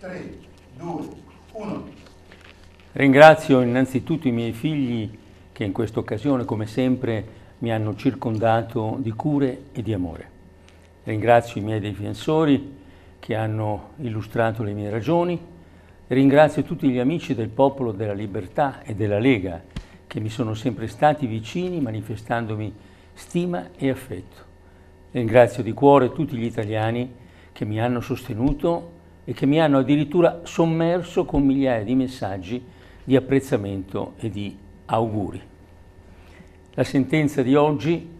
3, 2, 1. Ringrazio innanzitutto i miei figli che in questa occasione, come sempre, mi hanno circondato di cure e di amore. Ringrazio i miei difensori che hanno illustrato le mie ragioni. Ringrazio tutti gli amici del Popolo della Libertà e della Lega che mi sono sempre stati vicini manifestandomi stima e affetto. Ringrazio di cuore tutti gli italiani che mi hanno sostenuto e che mi hanno addirittura sommerso con migliaia di messaggi di apprezzamento e di auguri. La sentenza di oggi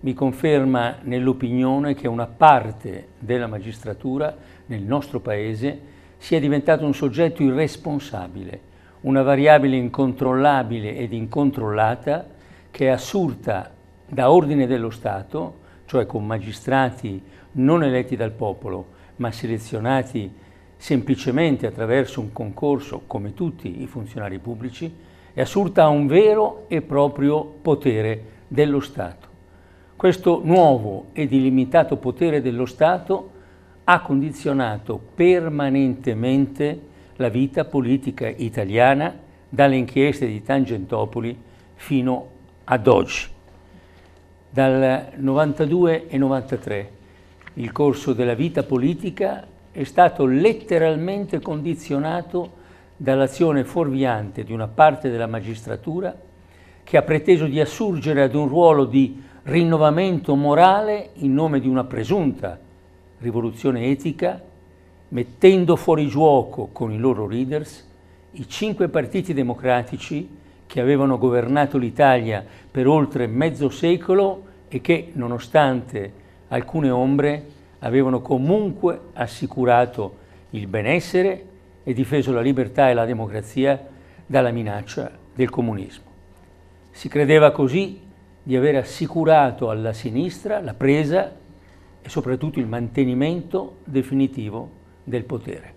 mi conferma nell'opinione che una parte della magistratura nel nostro Paese sia diventato un soggetto irresponsabile, una variabile incontrollabile ed incontrollata che è assurda da ordine dello Stato, cioè con magistrati non eletti dal popolo, ma selezionati semplicemente attraverso un concorso, come tutti i funzionari pubblici, è assurda a un vero e proprio potere dello Stato. Questo nuovo ed illimitato potere dello Stato ha condizionato permanentemente la vita politica italiana dalle inchieste di Tangentopoli fino ad oggi. Dal 92 e 93 il corso della vita politica è stato letteralmente condizionato dall'azione fuorviante di una parte della magistratura che ha preteso di assurgere ad un ruolo di rinnovamento morale in nome di una presunta rivoluzione etica, mettendo fuori gioco con i loro leaders i cinque partiti democratici che avevano governato l'Italia per oltre mezzo secolo e che, nonostante alcune ombre avevano comunque assicurato il benessere e difeso la libertà e la democrazia dalla minaccia del comunismo. Si credeva così di aver assicurato alla sinistra la presa e soprattutto il mantenimento definitivo del potere.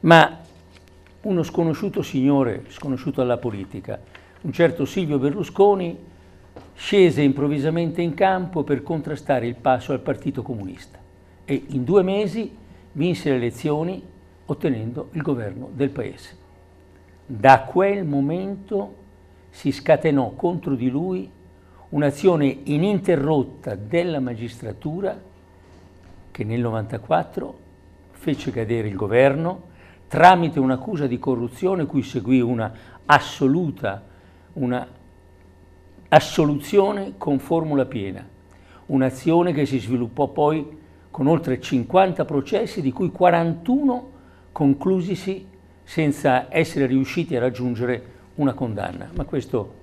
Ma uno sconosciuto signore, sconosciuto alla politica, un certo Silvio Berlusconi, scese improvvisamente in campo per contrastare il passo al Partito Comunista e in due mesi vinse le elezioni ottenendo il governo del paese. Da quel momento si scatenò contro di lui un'azione ininterrotta della magistratura che nel 1994 fece cadere il governo tramite un'accusa di corruzione cui seguì una assoluta, una assoluzione con formula piena, un'azione che si sviluppò poi con oltre 50 processi, di cui 41 conclusisi senza essere riusciti a raggiungere una condanna, ma questo,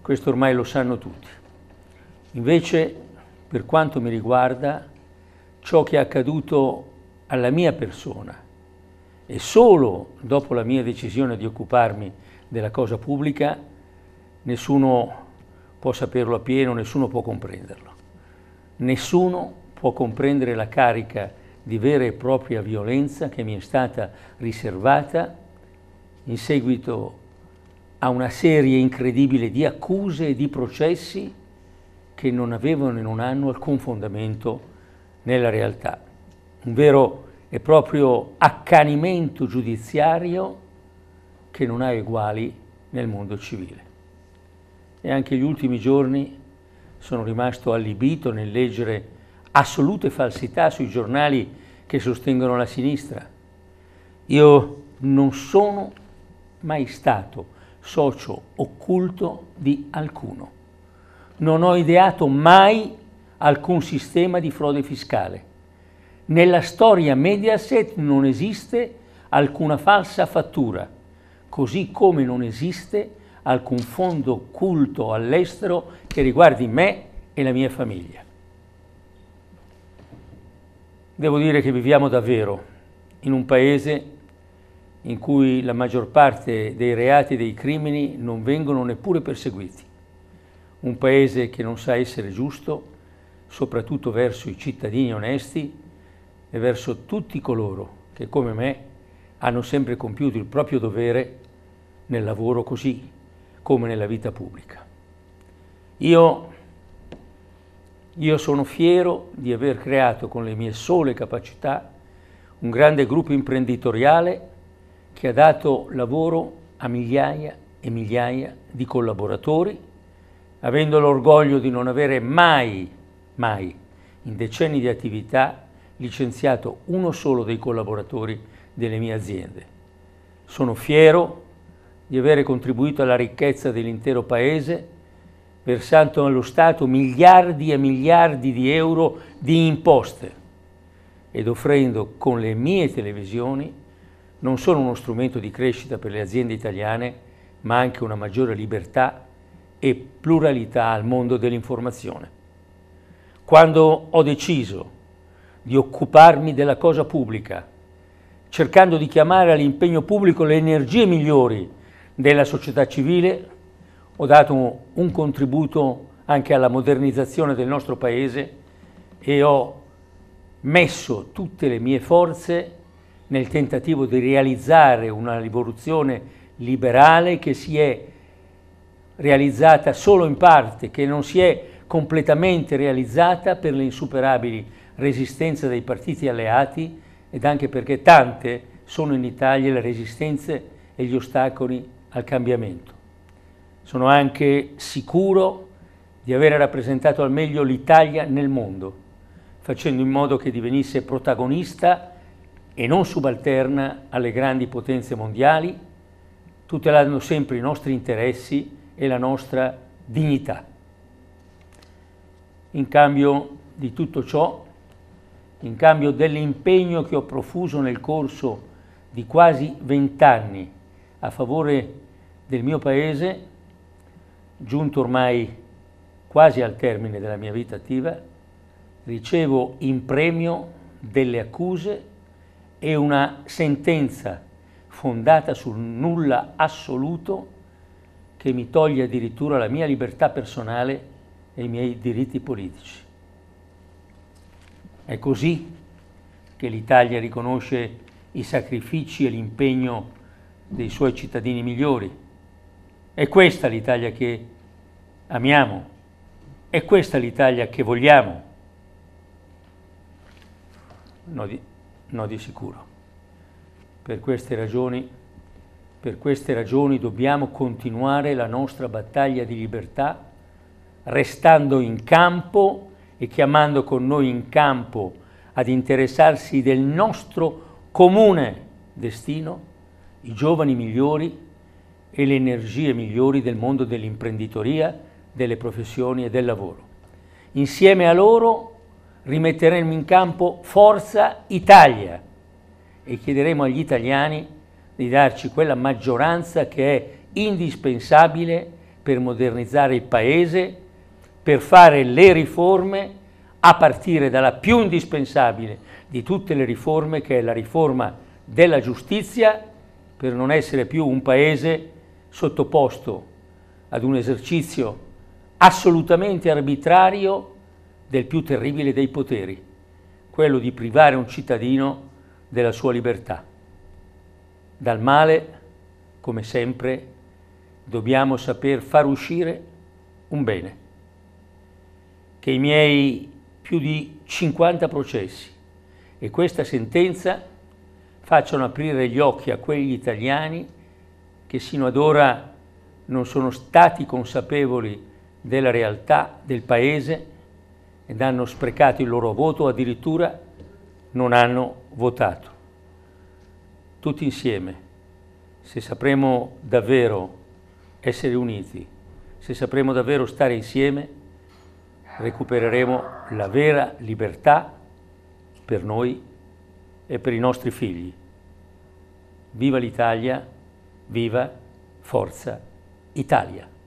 questo ormai lo sanno tutti. Invece, per quanto mi riguarda, ciò che è accaduto alla mia persona e solo dopo la mia decisione di occuparmi della cosa pubblica, nessuno può saperlo appieno, nessuno può comprenderlo. Nessuno può comprendere la carica di vera e propria violenza che mi è stata riservata in seguito a una serie incredibile di accuse e di processi che non avevano e non hanno alcun fondamento nella realtà. Un vero e proprio accanimento giudiziario che non ha eguali nel mondo civile e anche gli ultimi giorni sono rimasto allibito nel leggere assolute falsità sui giornali che sostengono la sinistra. Io non sono mai stato socio occulto di alcuno. Non ho ideato mai alcun sistema di frode fiscale. Nella storia Mediaset non esiste alcuna falsa fattura, così come non esiste alcun fondo culto all'estero che riguardi me e la mia famiglia. Devo dire che viviamo davvero in un paese in cui la maggior parte dei reati e dei crimini non vengono neppure perseguiti. Un paese che non sa essere giusto, soprattutto verso i cittadini onesti e verso tutti coloro che, come me, hanno sempre compiuto il proprio dovere nel lavoro così come nella vita pubblica. Io, io sono fiero di aver creato con le mie sole capacità un grande gruppo imprenditoriale che ha dato lavoro a migliaia e migliaia di collaboratori, avendo l'orgoglio di non avere mai, mai, in decenni di attività, licenziato uno solo dei collaboratori delle mie aziende. Sono fiero di avere contribuito alla ricchezza dell'intero Paese, versando allo Stato miliardi e miliardi di euro di imposte ed offrendo con le mie televisioni non solo uno strumento di crescita per le aziende italiane, ma anche una maggiore libertà e pluralità al mondo dell'informazione. Quando ho deciso di occuparmi della cosa pubblica, cercando di chiamare all'impegno pubblico le energie migliori della società civile, ho dato un contributo anche alla modernizzazione del nostro Paese e ho messo tutte le mie forze nel tentativo di realizzare una rivoluzione liberale che si è realizzata solo in parte, che non si è completamente realizzata per le insuperabili resistenze dei partiti alleati ed anche perché tante sono in Italia le resistenze e gli ostacoli al cambiamento. Sono anche sicuro di avere rappresentato al meglio l'Italia nel mondo, facendo in modo che divenisse protagonista e non subalterna alle grandi potenze mondiali, tutelando sempre i nostri interessi e la nostra dignità. In cambio di tutto ciò, in cambio dell'impegno che ho profuso nel corso di quasi vent'anni a favore del mio paese, giunto ormai quasi al termine della mia vita attiva, ricevo in premio delle accuse e una sentenza fondata sul nulla assoluto che mi toglie addirittura la mia libertà personale e i miei diritti politici. È così che l'Italia riconosce i sacrifici e l'impegno dei suoi cittadini migliori. È questa l'Italia che amiamo, è questa l'Italia che vogliamo. No di, no di sicuro. Per queste, ragioni, per queste ragioni dobbiamo continuare la nostra battaglia di libertà, restando in campo e chiamando con noi in campo ad interessarsi del nostro comune destino i giovani migliori e le energie migliori del mondo dell'imprenditoria, delle professioni e del lavoro. Insieme a loro rimetteremo in campo Forza Italia e chiederemo agli italiani di darci quella maggioranza che è indispensabile per modernizzare il Paese, per fare le riforme a partire dalla più indispensabile di tutte le riforme che è la riforma della giustizia per non essere più un paese sottoposto ad un esercizio assolutamente arbitrario del più terribile dei poteri, quello di privare un cittadino della sua libertà. Dal male, come sempre, dobbiamo saper far uscire un bene. Che i miei più di 50 processi e questa sentenza facciano aprire gli occhi a quegli italiani che sino ad ora non sono stati consapevoli della realtà del Paese ed hanno sprecato il loro voto, addirittura non hanno votato. Tutti insieme, se sapremo davvero essere uniti, se sapremo davvero stare insieme, recupereremo la vera libertà per noi e per i nostri figli. Viva l'Italia, viva Forza Italia!